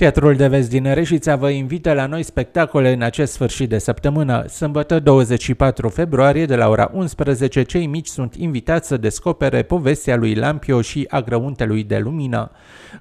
Teatrul de Vest din Reșița vă invită la noi spectacole în acest sfârșit de săptămână. Sâmbătă 24 februarie de la ora 11 cei mici sunt invitați să descopere povestea lui Lampio și a grăuntelui de lumină.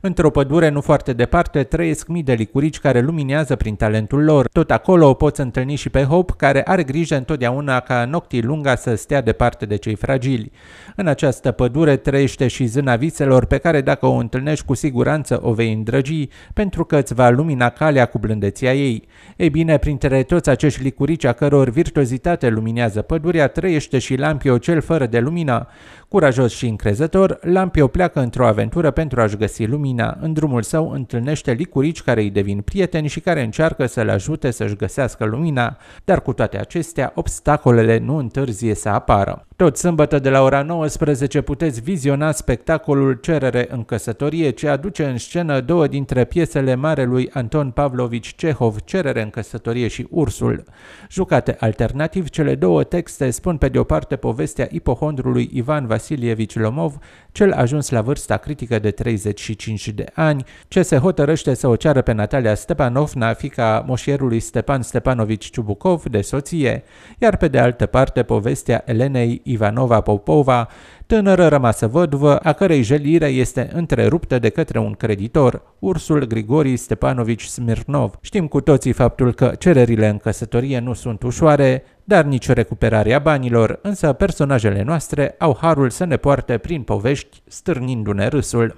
Într-o pădure nu foarte departe trăiesc mii de licurici care luminează prin talentul lor. Tot acolo o poți întâlni și pe Hope, care are grijă întotdeauna ca noctii lunga să stea departe de cei fragili. În această pădure trăiește și zâna viselor pe care dacă o întâlnești cu siguranță o vei îndrăgi, pentru că îți va lumina calea cu blândeția ei. Ei bine, printre toți acești licurici a căror virtuozitate luminează pădurea, trăiește și Lampio cel fără de lumina. Curajos și încrezător, Lampio pleacă într-o aventură pentru a-și găsi lumina. În drumul său întâlnește licurici care îi devin prieteni și care încearcă să-l ajute să-și găsească lumina, dar cu toate acestea, obstacolele nu întârzie să apară. Tot sâmbătă de la ora 19 puteți viziona spectacolul Cerere în căsătorie, ce aduce în scenă două dintre piesele marelui Anton Pavlovici Cehov Cerere în căsătorie și Ursul. Jucate alternativ, cele două texte spun pe de o parte povestea ipohondrului Ivan Vasilievici Lomov, cel ajuns la vârsta critică de 35 de ani, ce se hotărăște să o ceară pe Natalia Stepanovna, fica moșierului Stepan Stepanovici Ciubucov, de soție, iar pe de altă parte povestea Elenei Ivanova Popova, tânără rămasă văduvă, a cărei jelire este întreruptă de către un creditor, ursul Grigori Stepanovici Smirnov. Știm cu toții faptul că cererile în căsătorie nu sunt ușoare, dar nici recuperarea banilor, însă personajele noastre au harul să ne poarte prin povești, stârnindu-ne râsul.